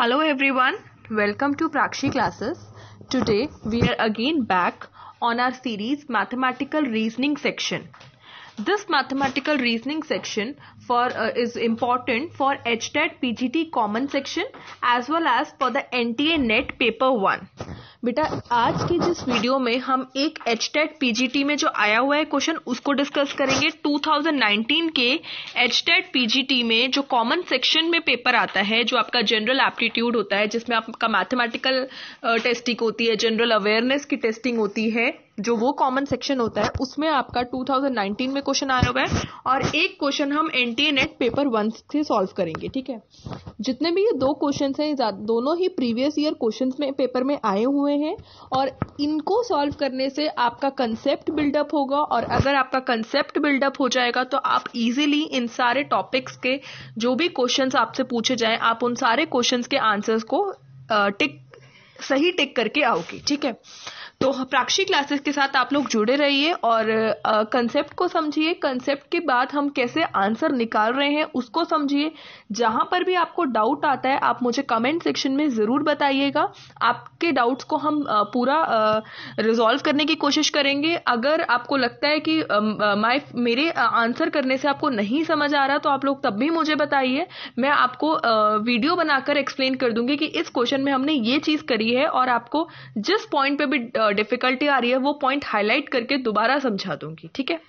Hello everyone, welcome to Prakshi classes. Today we are again back on our series mathematical reasoning section. This mathematical reasoning section for uh, is important for HTAT PGT common section as well as for the NTA NET paper 1. बेटा आज के जिस video में हम एक H TET PGT में जो आया हुआ है क्वेश्चन उसको डिस्कस करेंगे 2019 के एच टेट पीजीटी में जो कॉमन सेक्शन में पेपर आता है जो आपका जनरल एप्टीट्यूड होता है जिसमें आपका मैथमेटिकल टेस्टिंग होती है जनरल अवेयरनेस की टेस्टिंग होती है जो वो कॉमन सेक्शन होता है उसमें आपका 2019 में क्वेश्चन आया हुआ है और एक क्वेश्चन हम N T net paper one से सॉल्व करेंगे ठीक है जितने भी ये दो क्वेश्चन हैं दोनों ही प्रीवियस ईयर क्वेश्चन में पेपर में आए हुए हैं और इनको सॉल्व करने से आपका कंसेप्ट बिल्डअप होगा और अगर आपका कंसेप्ट बिल्डअप हो जाएगा तो आप इजिली इन सारे टॉपिक्स के जो भी क्वेश्चन आपसे पूछे जाए आप उन सारे क्वेश्चन के आंसर्स को टिक सही टिक करके आओगे ठीक है तो हाँ, प्राक्षी क्लासेस के साथ आप लोग जुड़े रहिए और कंसेप्ट को समझिए कंसेप्ट के बाद हम कैसे आंसर निकाल रहे हैं उसको समझिए जहां पर भी आपको डाउट आता है आप मुझे कमेंट सेक्शन में ज़रूर बताइएगा आपके डाउट्स को हम पूरा रिजॉल्व करने की कोशिश करेंगे अगर आपको लगता है कि माय मेरे आंसर करने से आपको नहीं समझ आ रहा तो आप लोग तब भी मुझे बताइए मैं आपको वीडियो बनाकर एक्सप्लेन कर दूंगी कि इस क्वेश्चन में हमने ये चीज़ करी है और आपको जिस पॉइंट पे भी डिफ़िकल्टी आ रही है वो पॉइंट हाईलाइट करके दोबारा समझा दूंगी ठीक है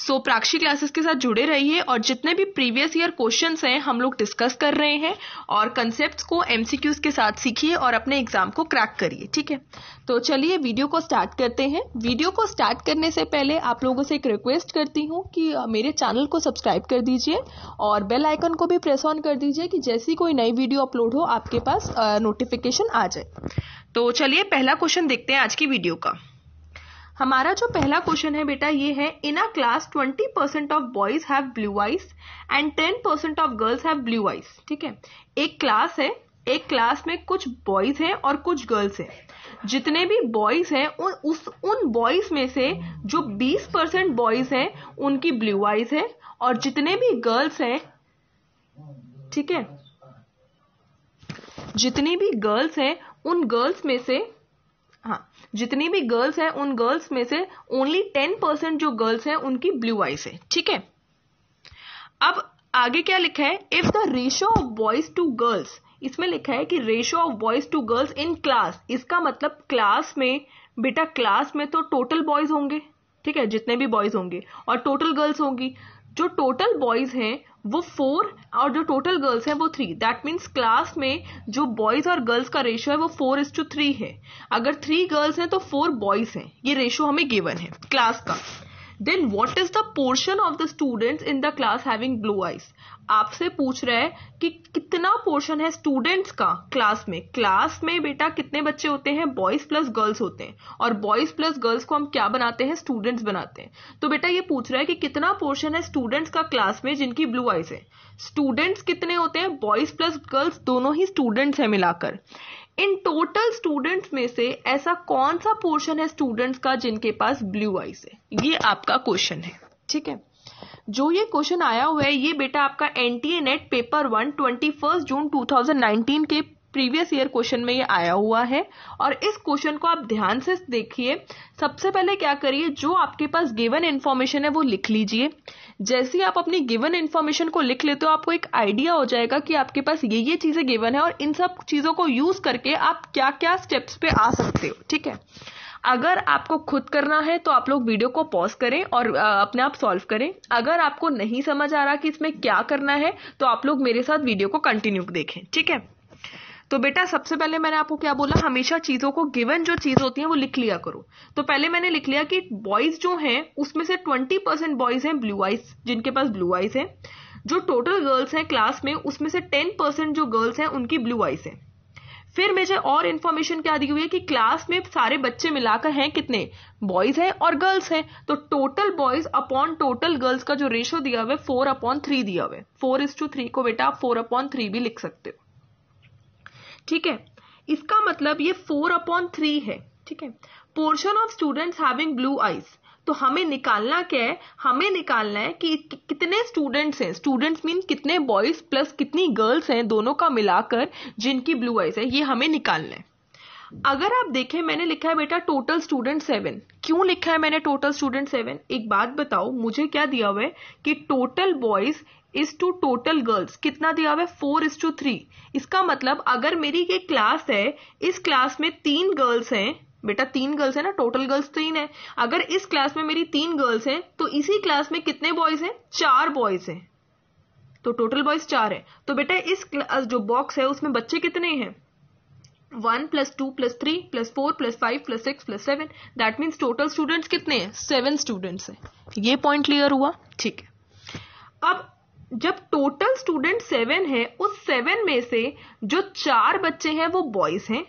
सो so, प्राक्षी क्लासेस के साथ जुड़े रहिए और जितने भी प्रीवियस ईयर क्वेश्चन हैं हम लोग डिस्कस कर रहे हैं और कंसेप्ट को एमसीक्यूज के साथ सीखिए और अपने एग्जाम को क्रैक करिए ठीक है तो चलिए वीडियो को स्टार्ट करते हैं वीडियो को स्टार्ट करने से पहले आप लोगों से एक रिक्वेस्ट करती हूँ कि मेरे चैनल को सब्सक्राइब कर दीजिए और बेल आइकन को भी प्रेस ऑन कर दीजिए कि जैसी कोई नई वीडियो अपलोड हो आपके पास नोटिफिकेशन आ जाए तो चलिए पहला क्वेश्चन देखते हैं आज की वीडियो का हमारा जो पहला क्वेश्चन है बेटा ये है in a class twenty percent of boys have blue eyes and 10% percent of girls have blue eyes ठीक है एक क्लास है एक क्लास में कुछ बॉयज हैं और कुछ गर्ल्स हैं जितने भी बॉयज हैं उन उस उन बॉयज में से जो 20 परसेंट बॉयज हैं उनकी ब्लू आइज है और जितने भी गर्ल्स हैं ठीक है जितनी भी गर्ल्स हैं उन गर्ल्स में से हाँ जितनी भी गर्ल्स हैं उन गर्ल्स में से ओनली टेन परसेंट जो गर्ल्स हैं उनकी ब्लू आईज है ठीक है अब आगे क्या लिखा है if the ratio of boys to girls इसमें लिखा है कि ratio of boys to girls in class इसका मतलब क्लास में बेटा क्लास में तो टोटल बॉयज होंगे ठीक है जितने भी बॉयज होंगे और टोटल गर्ल्स होंगी जो टोटल बॉयज हैं वो फोर और जो टोटल गर्ल्स हैं वो थ्री दैट मीन्स क्लास में जो बॉयज और गर्ल्स का रेशो है वो फोर इज टू थ्री है अगर थ्री गर्ल्स हैं तो फोर बॉयज हैं ये रेशो हमें गिवन है क्लास का then what is the portion of the student in the class having blue eyes आपसे पूछ रहे हैं कि कितना पोर्शन है स्टूडेंट्स का क्लास में क्लास में बेटा कितने बच्चे होते हैं बॉयज प्लस गर्ल्स होते हैं और बॉयज प्लस गर्ल्स को हम क्या बनाते हैं स्टूडेंट्स बनाते हैं तो बेटा ये पूछ रहा है कि कितना पोर्शन है स्टूडेंट्स का क्लास में जिनकी ब्लू आइज है स्टूडेंट्स कितने होते हैं बॉयज प्लस गर्ल्स दोनों ही स्टूडेंट्स हैं मिलाकर इन टोटल स्टूडेंट्स में से ऐसा कौन सा पोर्शन है स्टूडेंट्स का जिनके पास ब्लू आईज है ये आपका क्वेश्चन है ठीक है जो ये क्वेश्चन आया हुआ है ये बेटा आपका NTA NET paper one twenty first June two thousand nineteen के प्रीवियस ईयर क्वेश्चन में ये आया हुआ है और इस क्वेश्चन को आप ध्यान से देखिए सबसे पहले क्या करिए जो आपके पास गिवन इन्फॉर्मेशन है वो लिख लीजिए जैसे ही आप अपनी गिवन इन्फॉर्मेशन को लिख लेते हो आपको एक आइडिया हो जाएगा कि आपके पास ये ये चीज़ें गिवन है और इन सब चीज़ों को यूज़ करके आप क्या क्या स्टेप्स पे आ सकते हो ठीक है अगर आपको खुद करना है तो आप लोग वीडियो को पॉज करें और अपने आप सॉल्व करें अगर आपको नहीं समझ आ रहा कि इसमें क्या करना है तो आप लोग मेरे साथ वीडियो को कंटिन्यू देखें ठीक है तो बेटा सबसे पहले मैंने आपको क्या बोला हमेशा चीज़ों को गिवन जो चीज़ होती है वो लिख लिया करो तो पहले मैंने लिख लिया कि बॉयज जो हैं उसमें से ट्वेंटी परसेंट बॉयज हैं ब्लू आइज जिनके पास ब्लू आइज हैं जो टोटल गर्ल्स हैं क्लास में उसमें से टेन परसेंट जो गर्ल्स हैं उनकी ब्लू आइज है फिर मुझे और इन्फॉर्मेशन क्या दी हुई है कि क्लास में सारे बच्चे मिलाकर हैं कितने बॉयज हैं और गर्ल्स हैं तो total boys upon total girls का जो रेशो दिया हुआ है फोर अपॉन थ्री दिया हुआ है फोर इज टू थ्री को बेटा आप फोर अपॉन थ्री भी लिख सकते हो ठीक है इसका मतलब ये फोर अपॉन थ्री है ठीक है portion of students having blue eyes तो हमें निकालना क्या है हमें निकालना है कि कितने स्टूडेंट्स हैं स्टूडेंट्स मीन कितने बॉयज प्लस कितनी गर्ल्स हैं दोनों का मिलाकर जिनकी ब्लू आईज है ये हमें निकालना है अगर आप देखें मैंने लिखा है बेटा टोटल स्टूडेंट सेवन क्यों लिखा है मैंने टोटल स्टूडेंट सेवन एक बात बताओ मुझे क्या दिया हुआ है कि total boys is to total girls कितना दिया हुआ है फोर इज टू थ्री इसका मतलब अगर मेरी ये क्लास है इस क्लास में तीन गर्ल्स हैं बेटा तीन गर्ल्स है ना टोटल गर्ल्स तीन है अगर इस क्लास में मेरी तीन गर्ल्स हैं तो इसी क्लास में कितने बॉयज हैं चार बॉयज हैं तो टोटल बॉयज चार है तो बेटा इस क्लास जो बॉक्स है उसमें बच्चे कितने हैं one plus two plus three plus four plus five plus six plus seven that means total students कितने हैं सेवन स्टूडेंट्स हैं ये पॉइंट क्लियर हुआ ठीक है अब जब टोटल स्टूडेंट सेवन है उस सेवन में से जो चार बच्चे हैं वो बॉयज हैं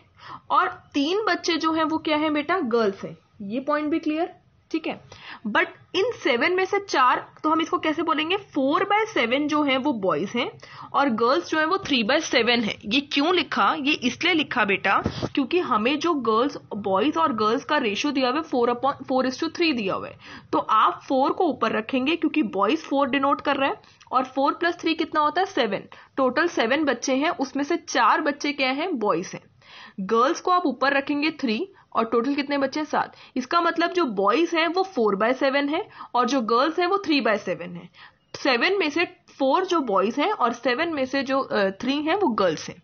और तीन बच्चे जो हैं वो क्या है बेटा गर्ल्स हैं ये पॉइंट भी क्लियर ठीक है बट इन सेवन में से चार तो हम इसको कैसे बोलेंगे फोर बाय सेवन जो है वो बॉयज हैं और गर्ल्स जो है वो थ्री बाय सेवन है ये क्यों लिखा ये इसलिए लिखा बेटा क्योंकि हमें जो गर्ल्स बॉयज और गर्ल्स का रेशियो दिया हुआ है four upon four is to three दिया हुआ है तो आप फोर को ऊपर रखेंगे क्योंकि बॉयज फोर डिनोट कर रहा है और फोर प्लस थ्री कितना होता है सेवन टोटल सेवन बच्चे हैं उसमें से चार बच्चे क्या हैं बॉयज हैं गर्ल्स को आप ऊपर रखेंगे थ्री और टोटल कितने बच्चे हैं सात इसका मतलब जो बॉयज हैं वो फोर बाय सेवन है और जो गर्ल्स हैं वो थ्री बाय सेवन है सेवन में से फोर जो बॉयज हैं और सेवन में से जो थ्री uh, हैं वो गर्ल्स हैं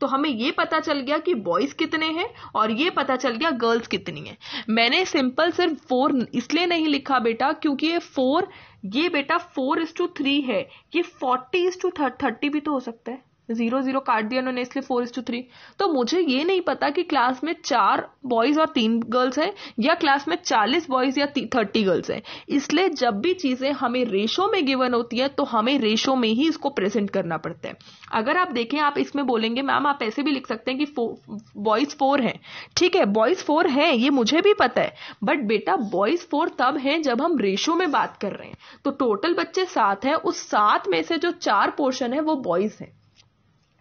तो हमें ये पता चल गया कि बॉयज़ कितने हैं और ये पता चल गया गर्ल्स कितनी हैं मैंने सिंपल सिर्फ फोर इसलिए नहीं लिखा बेटा क्योंकि ये फोर ये बेटा फोर इज टू थ्री है ये फोर्टी इज टू थर्टी भी तो हो सकता है जीरो जीरो काट दिया उन्होंने इसलिए फोर इज टू थ्री तो मुझे ये नहीं पता कि क्लास में चार बॉयज और तीन गर्ल्स हैं या क्लास में चालीस बॉयज या थर्टी गर्ल्स हैं इसलिए जब भी चीजें हमें रेशो में गिवन होती है तो हमें रेशो में ही इसको प्रेजेंट करना पड़ता है अगर आप देखें आप इसमें बोलेंगे मैम आप ऐसे भी लिख सकते हैं कि बॉयज फोर है ठीक है बॉयज फोर है ये मुझे भी पता है बट बेटा बॉयज फोर तब है जब हम रेशो में बात कर रहे हैं तो टोटल बच्चे सात है उस सात में से जो चार पोर्शन है वो बॉयज हैं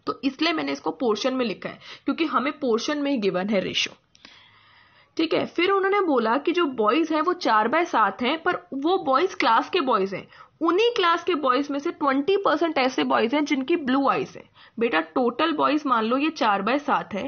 तो इसलिए मैंने इसको पोर्शन में लिखा है क्योंकि हमें पोर्शन में ही गिवन है रेशो ठीक है फिर उन्होंने बोला कि जो बॉयज हैं वो चार बाय सात हैं पर वो बॉयज क्लास के बॉयज हैं उन्हीं क्लास के बॉयज में से ट्वेंटी परसेंट ऐसे बॉयज हैं जिनकी ब्लू आईज है बेटा टोटल बॉयज मान लो ये चार बाय सात है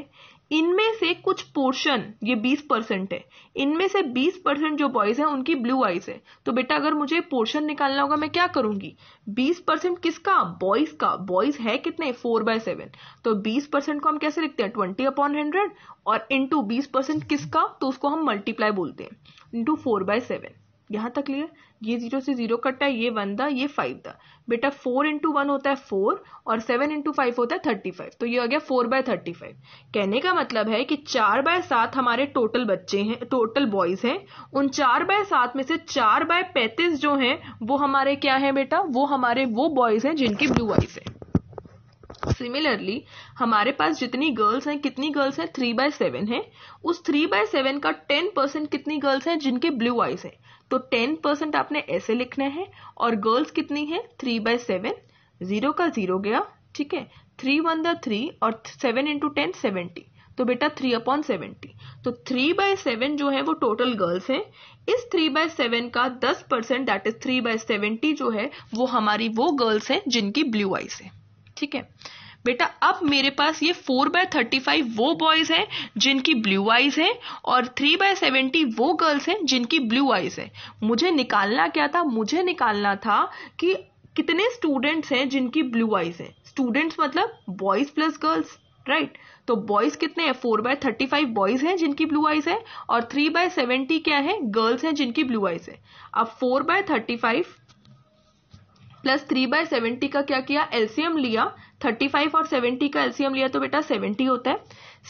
इनमें से कुछ पोर्शन ये 20 परसेंट है इनमें से 20 परसेंट जो बॉयज हैं उनकी ब्लू आईज है तो बेटा अगर मुझे पोर्शन निकालना होगा मैं क्या करूंगी 20 परसेंट किसका बॉयज का बॉयज है कितने 4 बाय सेवन तो 20 परसेंट को हम कैसे लिखते हैं ट्वेंटी अपॉन हंड्रेड और इंटू बीस परसेंट किसका तो उसको हम मल्टीप्लाई बोलते हैं इंटू फोर बाय सेवन यहां तक क्लियर ये जीरो से जीरो कटता है ये वन था ये फाइव था बेटा फोर इंटू वन होता है फोर और सेवन इंटू फाइव होता है थर्टी फाइव तो ये आ गया फोर बाय थर्टी फाइव कहने का मतलब है कि चार बाय सात हमारे टोटल बच्चे हैं टोटल बॉयज हैं उन चार बाय सात में से चार बाय पैंतीस जो हैं वो हमारे क्या है बेटा वो हमारे वो बॉयज हैं जिनके ब्लू आइज है सिमिलरली हमारे पास जितनी गर्ल्स हैं कितनी गर्ल्स हैं थ्री बाय सेवन है उस थ्री बाय सेवन का टेन परसेंट कितनी गर्ल्स हैं जिनके ब्लू आइज हैं तो टेन परसेंट आपने ऐसे लिखना है और गर्ल्स कितनी है थ्री बाय सेवन जीरो का जीरो गया ठीक है थ्री वन द थ्री और सेवन इंटू टेन सेवेंटी तो बेटा थ्री अपॉन सेवेंटी तो थ्री बाय सेवन जो है वो टोटल गर्ल्स हैं इस थ्री बाय सेवन का दस percent that is three by seventy जो है वो हमारी वो गर्ल्स हैं जिनकी ब्लू आइज है ठीक है बेटा अब मेरे पास ये फोर बाय थर्टी फाइव वो बॉयज हैं जिनकी ब्लू आईज है और थ्री बाय सेवेंटी वो गर्ल्स हैं जिनकी ब्लू आईज है मुझे निकालना क्या था मुझे निकालना था कि कितने स्टूडेंट्स हैं जिनकी ब्लू आईज है स्टूडेंट्स मतलब बॉयज प्लस गर्ल्स राइट तो बॉयज कितने हैं four by thirty five boys हैं जिनकी ब्लू आईज है और थ्री बाय सेवेंटी क्या है गर्ल्स हैं जिनकी ब्लू आईज है अब four by thirty five plus three by seventy का क्या किया एलसीएम लिया थर्टी फाइव और सेवेंटी का एलसीएम लिया तो बेटा सेवेंटी होता है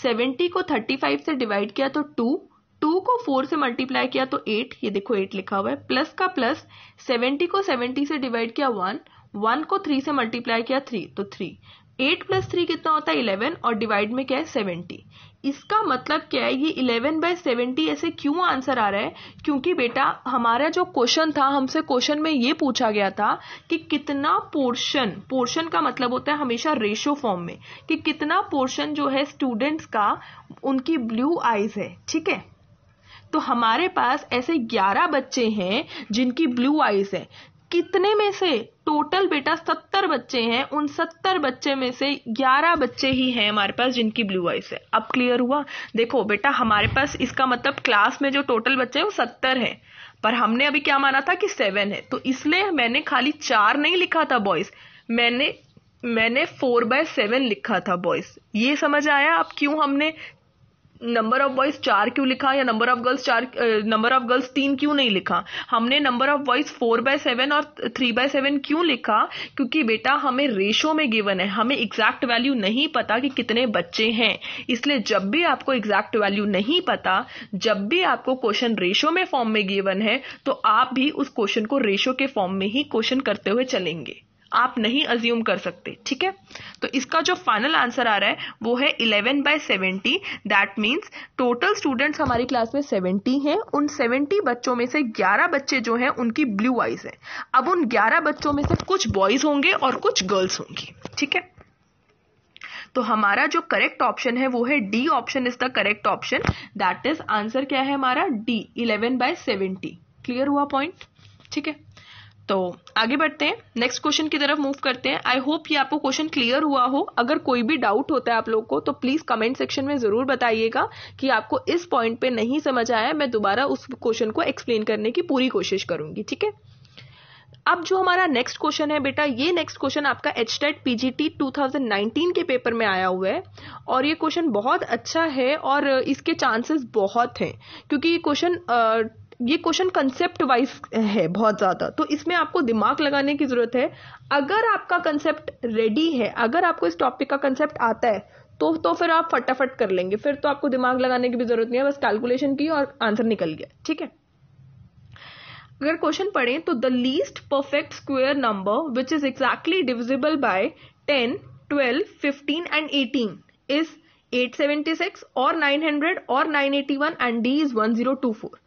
सेवेंटी को थर्टी फाइव से डिवाइड किया तो टू टू को फोर से मल्टीप्लाई किया तो एट ये देखो एट लिखा हुआ है प्लस का प्लस सेवेंटी को सेवेंटी से डिवाइड किया वन वन को थ्री से मल्टीप्लाई किया थ्री तो थ्री एट प्लस थ्री कितना होता है इलेवन और डिवाइड में क्या है सेवेंटी इसका मतलब क्या है ये 11 बाय सेवेंटी ऐसे क्यों आंसर आ रहा है क्योंकि बेटा हमारा जो क्वेश्चन था हमसे क्वेश्चन में ये पूछा गया था कि कितना पोर्शन पोर्शन का मतलब होता है हमेशा रेशियो फॉर्म में कि कितना पोर्शन जो है स्टूडेंट्स का उनकी ब्लू आईज है ठीक है तो हमारे पास ऐसे 11 बच्चे हैं जिनकी ब्लू आईज है कितने में से टोटल बेटा सत्तर बच्चे हैं उन सत्तर बच्चे में से ग्यारह बच्चे ही हैं हमारे पास जिनकी ब्लू आइस है अब क्लियर हुआ देखो बेटा हमारे पास इसका मतलब क्लास में जो टोटल बच्चे हैं वो सत्तर हैं पर हमने अभी क्या माना था कि सेवन है तो इसलिए मैंने खाली चार नहीं लिखा था बॉयज मैंने मैंने फोर बाय सेवन लिखा था बॉयज ये समझ आया अब क्यों हमने नंबर ऑफ बॉयज चार क्यों लिखा या नंबर ऑफ गर्ल्स चार नंबर ऑफ गर्ल्स तीन क्यों नहीं लिखा हमने number of boys four by seven और थ्री बाय सेवन क्यों लिखा क्योंकि बेटा हमें रेशो में गिवन है हमें एग्जैक्ट वैल्यू नहीं पता कि कितने बच्चे हैं इसलिए जब भी आपको एग्जैक्ट वैल्यू नहीं पता जब भी आपको क्वेश्चन रेशो में फॉर्म में गिवन है तो आप भी उस क्वेश्चन को रेशो के फॉर्म में ही क्वेश्चन करते हुए चलेंगे आप नहीं अज्यूम कर सकते ठीक है तो इसका जो फाइनल आंसर आ रहा है वो है eleven by seventy that means total students हमारी क्लास में सेवेंटी हैं उन सेवेंटी बच्चों में से ग्यारह बच्चे जो हैं उनकी ब्लू आइज है अब उन ग्यारह बच्चों में से कुछ बॉयज होंगे और कुछ गर्ल्स होंगी ठीक है तो हमारा जो करेक्ट ऑप्शन है वो है D option is the correct option that is answer क्या है हमारा D eleven by seventy clear हुआ पॉइंट ठीक है तो आगे बढ़ते हैं नेक्स्ट क्वेश्चन की तरफ मूव करते हैं आई होप ये आपको क्वेश्चन क्लियर हुआ हो अगर कोई भी डाउट होता है आप लोग को तो प्लीज कमेंट सेक्शन में जरूर बताइएगा कि आपको इस पॉइंट पे नहीं समझ आया मैं दोबारा उस क्वेश्चन को एक्सप्लेन करने की पूरी कोशिश करूंगी ठीक है अब जो हमारा नेक्स्ट क्वेश्चन है बेटा ये नेक्स्ट क्वेश्चन आपका एच टेट पीजीटी के पेपर में आया हुआ है और ये क्वेश्चन बहुत अच्छा है और इसके चांसेस बहुत हैं क्योंकि ये क्वेश्चन ये क्वेश्चन कंसेप्ट वाइज है बहुत ज़्यादा तो इसमें आपको दिमाग लगाने की ज़रूरत है अगर आपका कंसेप्ट रेडी है अगर आपको इस टॉपिक का कंसेप्ट आता है तो तो फिर आप फटाफट कर लेंगे फिर तो आपको दिमाग लगाने की भी ज़रूरत नहीं है बस कैलकुलेशन की और आंसर निकल गया ठीक है अगर क्वेश्चन पढ़े तो the least perfect square number which is exactly divisible by ten twelve fifteen and eighteen is 876 और 900 और 981 वन जीरो टू फोर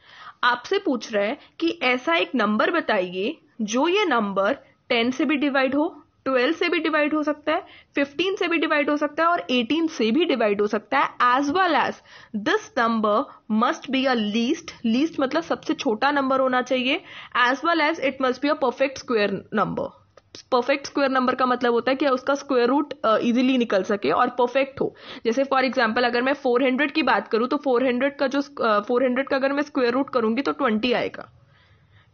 आपसे पूछ रहा है कि ऐसा एक नंबर बताइए जो ये नंबर टेन से भी डिवाइड हो ट्वेल्व से भी डिवाइड हो सकता है फिफ्टीन से भी डिवाइड हो सकता है और एटीन से भी डिवाइड हो सकता है as well as this number must be a least least मतलब सबसे छोटा नंबर होना चाहिए as well as it must be a perfect square number perfect square number का मतलब होता है कि उसका स्क्वायर रूट इजीली निकल सके और परफेक्ट हो जैसे फॉर एग्जांपल अगर मैं 400 की बात करूं तो 400 का जो uh, 400 का अगर मैं स्क्वायर रूट करूंगी तो 20 आएगा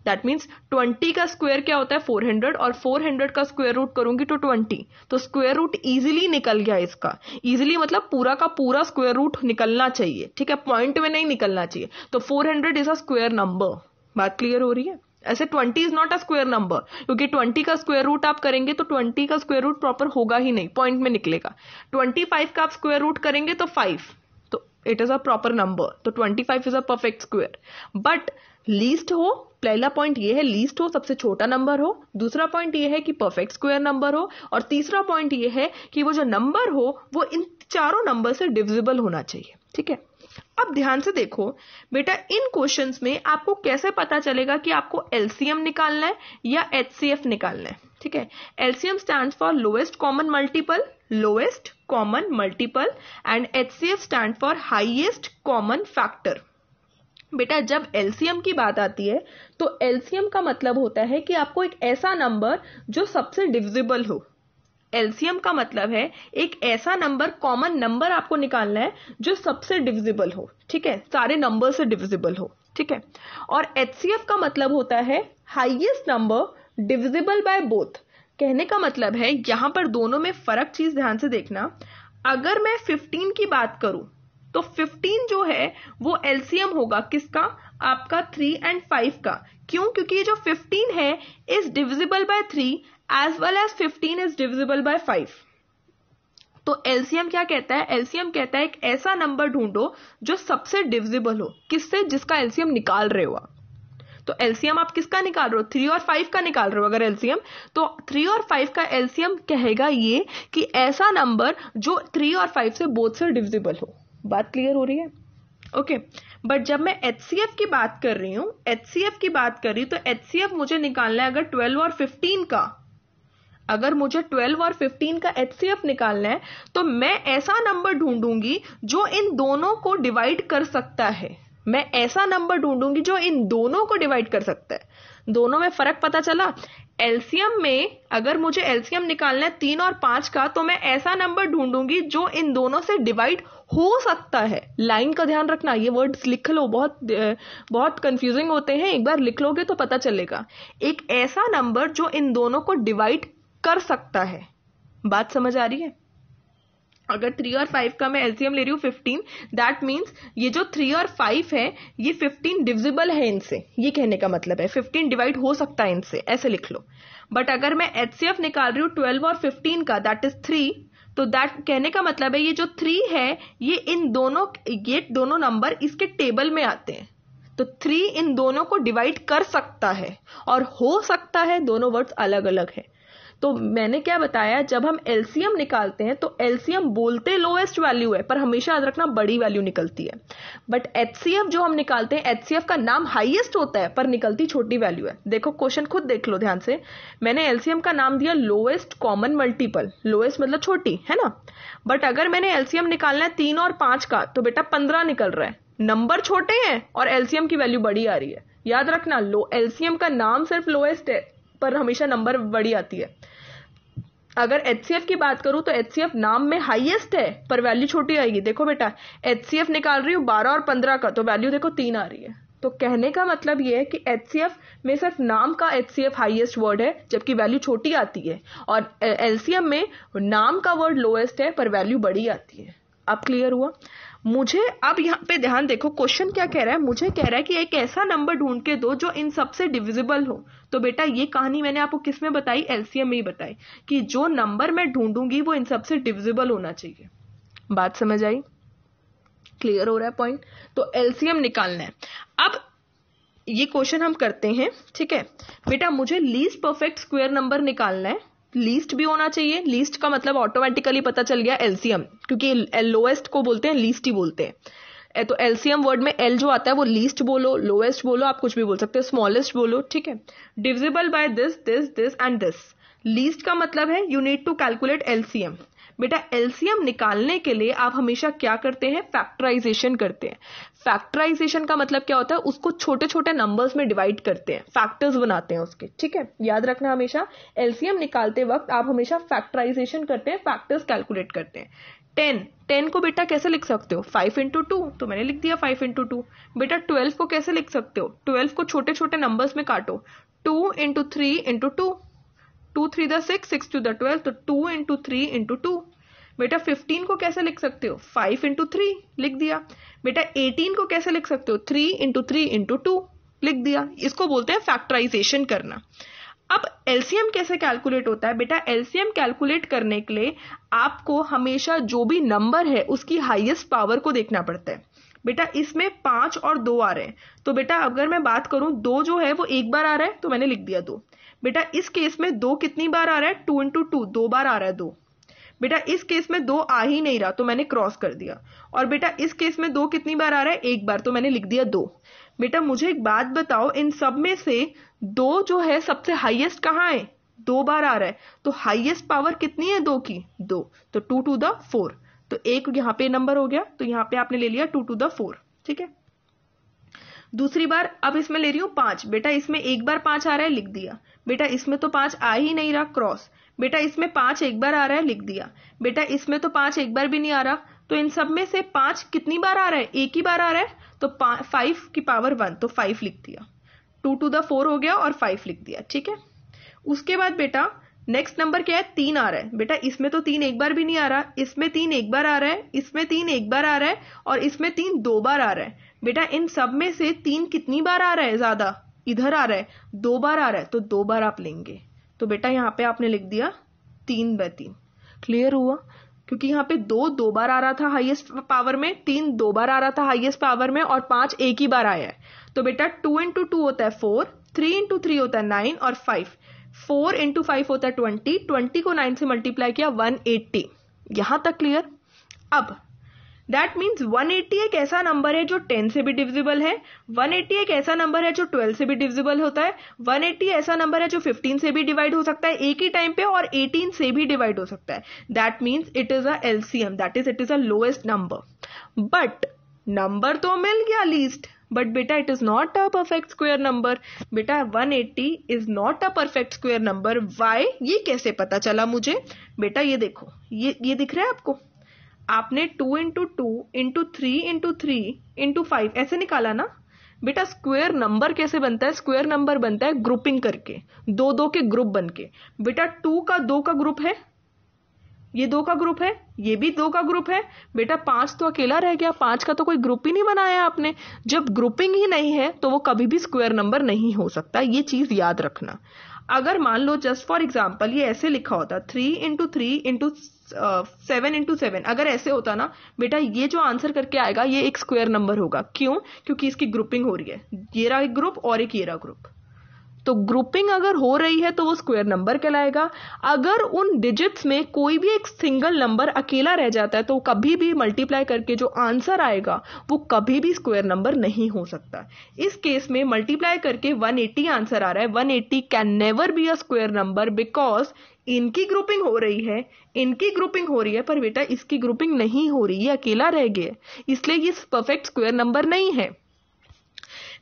दैट मीन्स 20 का स्क्वायर क्या होता है 400 और 400 का स्क्वायर रूट करूंगी तो 20 तो स्क्वायर रूट इजिली निकल गया इसका इजिली मतलब पूरा का पूरा स्क्वायर रूट निकलना चाहिए ठीक है पॉइंट में नहीं निकलना चाहिए तो 400 hundred is a square number बात क्लियर हो रही है ऐसे twenty is not a square number क्योंकि ट्वेंटी का स्क्वेयर रूट आप करेंगे तो ट्वेंटी का स्क्वेयर रूट प्रॉपर होगा ही नहीं पॉइंट में निकलेगा ट्वेंटी फाइव का आप स्क्वेयर रूट करेंगे तो फाइव तो it is a proper number तो twenty five is a perfect square but least हो पहला पॉइंट ये है लीस्ट हो सबसे छोटा नंबर हो दूसरा पॉइंट ये है कि परफेक्ट स्क्वायर नंबर हो और तीसरा पॉइंट ये है कि वो जो नंबर हो वो इन चारों नंबर से डिविजिबल होना चाहिए ठीक है अब ध्यान से देखो बेटा इन क्वेश्चंस में आपको कैसे पता चलेगा कि आपको एलसीएम निकालना है या एचसीएफ निकालना है ठीक है LCM stand for lowest common multiple lowest common multiple and HCF stand for highest common factor बेटा जब एलसीएम की बात आती है तो एलसीएम का मतलब होता है कि आपको एक ऐसा नंबर जो सबसे डिविजिबल हो एलसीएम का मतलब है एक ऐसा नंबर कॉमन नंबर आपको निकालना है जो सबसे डिविजिबल हो ठीक है सारे नंबर से डिविजिबल हो ठीक है और एच का मतलब होता है highest number divisible by both कहने का मतलब है यहां पर दोनों में फर्क चीज ध्यान से देखना अगर मैं 15 की बात करूं तो 15 जो है वो एलसीएम होगा किसका आपका 3 एंड 5 का क्यों क्योंकि ये जो 15 है is divisible by 3 as well as fifteen is divisible by five तो एलसीएम क्या कहता है एलसीएम कहता है एक ऐसा नंबर ढूंढो जो सबसे डिविजिबल हो किससे जिसका एलसीएम निकाल रहे हो आप तो एलसीएम आप किसका निकाल रहे हो थ्री और फाइव का निकाल रहे हो अगर एलसीएम तो थ्री और फाइव का एलसीएम कहेगा ये कि ऐसा नंबर जो थ्री और फाइव से बोथ से डिविजिबल हो बात क्लियर हो रही है ओके okay. बट जब मैं एच की बात कर रही हूं एच की बात कर रही हूं तो एच मुझे निकालना है अगर ट्वेल्व और फिफ्टीन का अगर मुझे 12 और 15 का एच निकालना है तो मैं ऐसा नंबर ढूंढूंगी जो इन दोनों को डिवाइड कर सकता है मैं ऐसा नंबर ढूंढूंगी जो इन दोनों को डिवाइड कर सकता है दोनों में फर्क पता चला एल्सियम में अगर मुझे एल्सियम निकालना है तीन और पांच का तो मैं ऐसा नंबर ढूंढूंगी जो इन दोनों से डिवाइड हो सकता है लाइन का ध्यान रखना ये वर्ड्स लिख लो बहुत बहुत कंफ्यूजिंग होते हैं एक बार लिख लोगे तो पता चलेगा एक ऐसा नंबर जो इन दोनों को डिवाइड कर सकता है बात समझ आ रही है अगर थ्री और फाइव का मैं एलसीएम ले रही हूँ फिफ्टीन दैट मीन्स ये जो थ्री और फाइव है ये फिफ्टीन डिविजिबल है इनसे ये कहने का मतलब है फिफ्टीन डिवाइड हो सकता है इनसे ऐसे लिख लो बट अगर मैं एच निकाल रही हूँ ट्वेल्व और फिफ्टीन का दैट इज थ्री तो दैट कहने का मतलब है ये जो थ्री है ये इन दोनों ये दोनों नंबर इसके टेबल में आते हैं तो थ्री इन दोनों को डिवाइड कर सकता है और हो सकता है दोनों वर्ड्स अलग अलग है तो मैंने क्या बताया जब हम एलसीएम निकालते हैं तो एलसीएम बोलते लोएस्ट वैल्यू है पर हमेशा याद रखना बड़ी वैल्यू निकलती है बट एच जो हम निकालते हैं एच का नाम हाइएस्ट होता है पर निकलती छोटी वैल्यू है देखो क्वेश्चन खुद देख लो ध्यान से मैंने एलसीएम का नाम दिया लोएस्ट कॉमन मल्टीपल लोएस्ट मतलब छोटी है ना बट अगर मैंने एलसीएम निकालना है तीन और पांच का तो बेटा पंद्रह निकल रहा है नंबर छोटे हैं और एलसीएम की वैल्यू बड़ी आ रही है याद रखना लो एलसीएम का नाम सिर्फ लोएस्ट है पर हमेशा नंबर बड़ी आती है अगर एच की बात करूं तो एच नाम में हाईएस्ट है पर वैल्यू छोटी आएगी देखो बेटा एच निकाल रही हूं बारह और पंद्रह का तो वैल्यू देखो तीन आ रही है तो कहने का मतलब यह है कि एच में सिर्फ नाम का एच हाईएस्ट वर्ड है जबकि वैल्यू छोटी आती है और एल में नाम का वर्ड लोएस्ट है पर वैल्यू बड़ी आती है अब क्लियर हुआ मुझे अब यहाँ पे ध्यान देखो क्वेश्चन क्या कह रहा है मुझे कह रहा है कि एक ऐसा नंबर ढूंढ के दो जो इन सबसे डिविजिबल हो तो बेटा ये कहानी मैंने आपको किस में बताई एलसीएम में ही बताई कि जो नंबर मैं ढूंढूंगी वो इन सबसे डिविजिबल होना चाहिए बात समझ आई क्लियर हो रहा है पॉइंट तो एलसीएम निकालना है अब ये क्वेश्चन हम करते हैं ठीक है बेटा मुझे लीस्ट परफेक्ट स्क्वेयर नंबर निकालना है लीस्ट भी होना चाहिए लीस्ट का मतलब ऑटोमेटिकली पता चल गया एलसीएम क्योंकि लोएस्ट को बोलते हैं लीस्ट ही बोलते हैं तो एलसीएम वर्ड में एल जो आता है वो लीस्ट बोलो लोएस्ट बोलो आप कुछ भी बोल सकते हो स्मॉलेस्ट बोलो ठीक है divisible by this this this and this least का मतलब है you need to calculate LCM बेटा एल्सियम निकालने के लिए आप हमेशा क्या करते हैं फैक्टराइजेशन करते हैं फैक्टराइजेशन का मतलब क्या होता है उसको छोटे छोटे नंबर्स में डिवाइड करते हैं फैक्टर्स बनाते हैं उसके ठीक है याद रखना हमेशा एल्सियम निकालते वक्त आप हमेशा फैक्टराइजेशन करते हैं फैक्टर्स कैलकुलेट करते हैं टेन टेन को बेटा कैसे लिख सकते हो फाइव इंटू टू तो मैंने लिख दिया फाइव इंटू टू बेटा ट्वेल्व को कैसे लिख सकते हो ट्वेल्व को छोटे छोटे नंबर्स में काटो two into three into two two three दिक्स six six two the twelve तो two into three into two बेटा फिफ्टीन को कैसे लिख सकते हो फाइव इंटू थ्री लिख दिया बेटा एटीन को कैसे लिख सकते हो three into three into two लिख दिया इसको बोलते हैं फैक्टराइजेशन करना अब एलसीएम कैसे कैलकुलेट होता है बेटा एलसीएम कैलकुलेट करने के लिए आपको हमेशा जो भी नंबर है उसकी हाईएस्ट पावर को देखना पड़ता है बेटा इसमें पांच और दो आ रहे हैं तो बेटा अगर मैं बात करूं दो जो है वो एक बार आ रहा है तो मैंने लिख दिया दो बेटा इस केस में दो कितनी बार आ रहा है टू इंटू टू दो बार आ रहा है दो बेटा इस केस में दो आ ही नहीं रहा तो मैंने क्रॉस कर दिया और बेटा इस केस में दो कितनी बार आ रहा है एक बार तो मैंने लिख दिया दो बेटा मुझे एक बात बताओ इन सब में से दो जो है सबसे हाईएस्ट कहाँ है दो बार आ रहा है तो हाईएस्ट पावर कितनी है दो की दो तो टू टू द फोर तो एक यहाँ पे नंबर हो गया तो यहाँ पे आपने ले लिया टू टू द फोर ठीक है दूसरी बार अब इसमें ले रही हूँ पांच बेटा इसमें एक बार पांच आ रहा है लिख दिया बेटा इसमें तो पांच आ ही नहीं रहा क्रॉस बेटा इसमें पांच एक बार आ रहा है लिख दिया बेटा इसमें तो पांच एक बार भी नहीं आ रहा तो इन सब में से पांच कितनी बार आ रहा है एक ही बार आ रहा है तो फाइव की पावर वन तो फाइव लिख दिया टू टू द फोर हो गया और फाइव लिख दिया ठीक है उसके बाद बेटा नेक्स्ट नंबर क्या है तीन आ रहा है बेटा इसमें तो तीन एक बार भी नहीं आ रहा इसमें तीन एक बार आ रहा है इसमें तीन एक बार आ रहा है और इसमें तीन दो बार आ रहा है बेटा इन सब में से तीन कितनी बार आ रहा है ज्यादा इधर आ रहा है दो बार आ रहा है तो दो बार आप लेंगे तो बेटा यहाँ पे आपने लिख दिया तीन बाय तीन क्लियर हुआ क्योंकि यहाँ पे दो दो बार आ रहा था हाईएस्ट पावर में तीन दो बार आ रहा था हाईएस्ट पावर में और पांच एक ही बार आया है तो बेटा टू इंटू टू होता है फोर थ्री इंटू थ्री होता है नाइन और फाइव फोर इंटू फाइव होता है ट्वेंटी ट्वेंटी को नाइन से मल्टीप्लाई किया वन एट्टी यहां तक क्लियर अब दैट मीन्स 180 एक ऐसा नंबर है जो 10 से भी डिविजिबल है 180 एक ऐसा नंबर है जो 12 से भी डिविजिबल होता है 180 ऐसा नंबर है जो 15 से भी डिवाइड हो सकता है एक ही टाइम पे और 18 से भी डिवाइड हो सकता है that means it is a LCM that is it is a lowest number but number तो मिल गया लीस्ट बट बेटा it is not a perfect square number बेटा 180 is not a perfect square number why ये कैसे पता चला मुझे बेटा ये देखो ये ये दिख रहा है आपको आपने two into two into three into three into five ऐसे निकाला ना बेटा स्क्वेयर नंबर कैसे बनता है स्क्वेयर नंबर बनता है ग्रुपिंग करके दो दो के ग्रुप बन के बेटा टू का दो का ग्रुप है ये दो का ग्रुप है ये भी दो का ग्रुप है बेटा पांच तो अकेला रह गया पांच का तो कोई ग्रुप ही नहीं बनाया आपने जब ग्रुपिंग ही नहीं है तो वो कभी भी स्क्वेयर नंबर नहीं हो सकता ये चीज याद रखना अगर मान लो जस्ट फॉर एग्जाम्पल ये ऐसे लिखा होता three into three into seven into seven अगर ऐसे होता ना बेटा ये जो आंसर करके आएगा ये एक स्क्वायर नंबर होगा क्यों क्योंकि इसकी ग्रुपिंग हो रही है ये रहा एक ग्रुप और एक ये रहा ग्रुप तो ग्रुपिंग अगर हो रही है तो वो स्क्वायर नंबर कहलाएगा अगर उन डिजिट्स में कोई भी एक सिंगल नंबर अकेला रह जाता है तो कभी भी मल्टीप्लाई करके जो आंसर आएगा वो कभी भी स्क्वायर नंबर नहीं हो सकता इस केस में मल्टीप्लाई करके 180 आंसर आ रहा है 180 can never be a square number because इनकी ग्रुपिंग हो रही है इनकी ग्रुपिंग हो रही है पर बेटा इसकी ग्रुपिंग नहीं हो रही है अकेला रह गया इसलिए ये परफेक्ट स्क्वायर नंबर नहीं है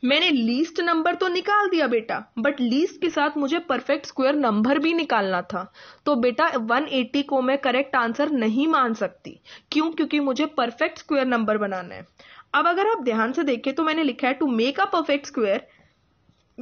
मैंने लीस्ट नंबर तो निकाल दिया बेटा बट लीस्ट के साथ मुझे परफेक्ट स्क्वायर नंबर भी निकालना था तो बेटा 180 को मैं करेक्ट आंसर नहीं मान सकती क्यों क्योंकि मुझे परफेक्ट स्क्वायर नंबर बनाना है अब अगर आप ध्यान से देखें तो मैंने लिखा है to make a perfect square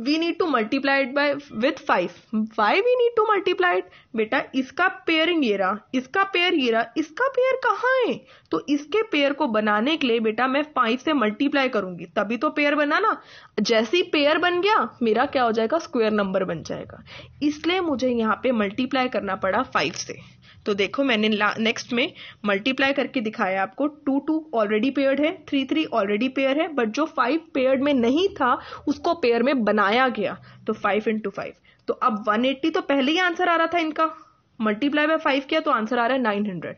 we need to multiplied by with five why we need to multiplied बेटा इसका पेयरिंग ये रहा इसका पेयर ये रहा इसका पेयर कहाँ है तो इसके पेयर को बनाने के लिए बेटा मैं फाइव से मल्टीप्लाई करूंगी तभी तो पेयर बना ना जैसे ही पेयर बन गया मेरा क्या हो जाएगा स्क्वेयर नंबर बन जाएगा इसलिए मुझे यहाँ पे मल्टीप्लाई करना पड़ा फाइव से तो देखो मैंने नेक्स्ट में मल्टीप्लाई करके दिखाया आपको टू टू ऑलरेडी पेयर्ड है थ्री थ्री ऑलरेडी पेयर है बट जो फाइव पेयर्ड में नहीं था उसको पेयर में बनाया गया तो फाइव इंटू फाइव तो अब वन एट्टी तो पहले ही आंसर आ रहा था इनका मल्टीप्लाई बाय फाइव किया तो आंसर आ रहा है nine hundred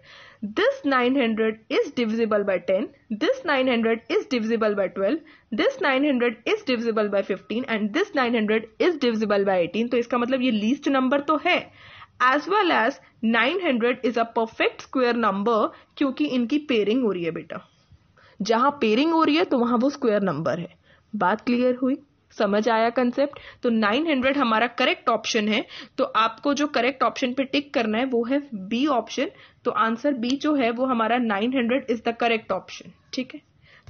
this nine hundred is divisible by ten this nine hundred is divisible by twelve this nine hundred is divisible by fifteen and this nine hundred is divisible by eighteen तो इसका मतलब ये least number तो है as well as 900 is a perfect square number क्योंकि इनकी pairing हो रही है बेटा जहां पेयरिंग हो रही है तो वहां वो स्क्वेयर नंबर है बात क्लियर हुई समझ आया कंसेप्ट तो 900 हमारा करेक्ट ऑप्शन है तो आपको जो करेक्ट ऑप्शन पे टिक करना है वो है बी ऑप्शन तो आंसर बी जो है वो हमारा 900 इज द करेक्ट ऑप्शन ठीक है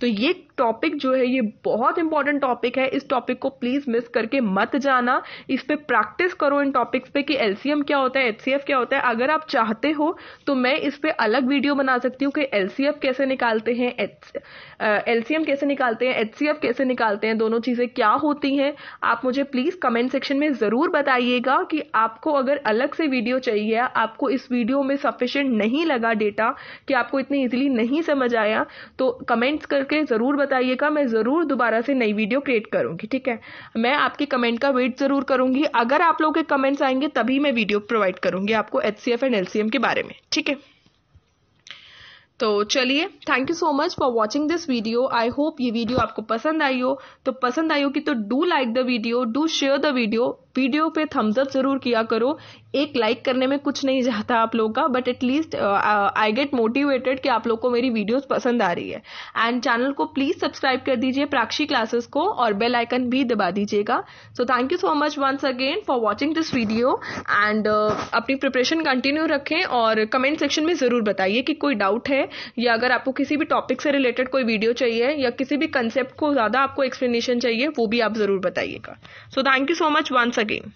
तो ये टॉपिक जो है ये बहुत इंपॉर्टेंट टॉपिक है इस टॉपिक को प्लीज़ मिस करके मत जाना इस पर प्रैक्टिस करो इन टॉपिक्स पे कि एलसीएम क्या होता है एचसीएफ क्या होता है अगर आप चाहते हो तो मैं इस पर अलग वीडियो बना सकती हूँ कि एलसीएफ कैसे निकालते हैं एलसीएम कैसे निकालते हैं एचसीएफ कैसे निकालते हैं दोनों चीज़ें क्या होती हैं आप मुझे प्लीज़ कमेंट सेक्शन में ज़रूर बताइएगा कि आपको अगर अलग से वीडियो चाहिए आपको इस वीडियो में सफिशियंट नहीं लगा डेटा कि आपको इतनी इजिली नहीं समझ आया तो कमेंट्स कर करके ज़रूर बताइएगा मैं ज़रूर दोबारा से नई वीडियो क्रिएट करूँगी ठीक है मैं आपके कमेंट का वेट ज़रूर करूँगी अगर आप लोगों के कमेंट्स आएंगे तभी मैं वीडियो प्रोवाइड करूँगी आपको एच एंड एल के बारे में ठीक है तो चलिए thank you so much for watching this video I hope ये वीडियो आपको पसंद आई हो तो पसंद आई होगी तो do like the video do share the video video पे थम्सअप जरूर किया करो एक लाइक करने में कुछ नहीं जाता आप लोगों का but at least I get motivated कि आप लोग को मेरी वीडियोस पसंद आ रही है एंड चैनल को प्लीज़ सब्सक्राइब कर दीजिए प्राक्षी क्लासेस को और बेल आइकन भी दबा दीजिएगा so thank you so much once again for watching this video and अपनी प्रिपरेशन कंटिन्यू रखें और कमेंट सेक्शन में ज़रूर बताइए कि कोई डाउट है या अगर आपको किसी भी टॉपिक से रिलेटेड कोई वीडियो चाहिए या किसी भी कंसेप्ट को ज़्यादा आपको एक्सप्लेनेशन चाहिए वो भी आप ज़रूर बताइएगा so thank you so much once again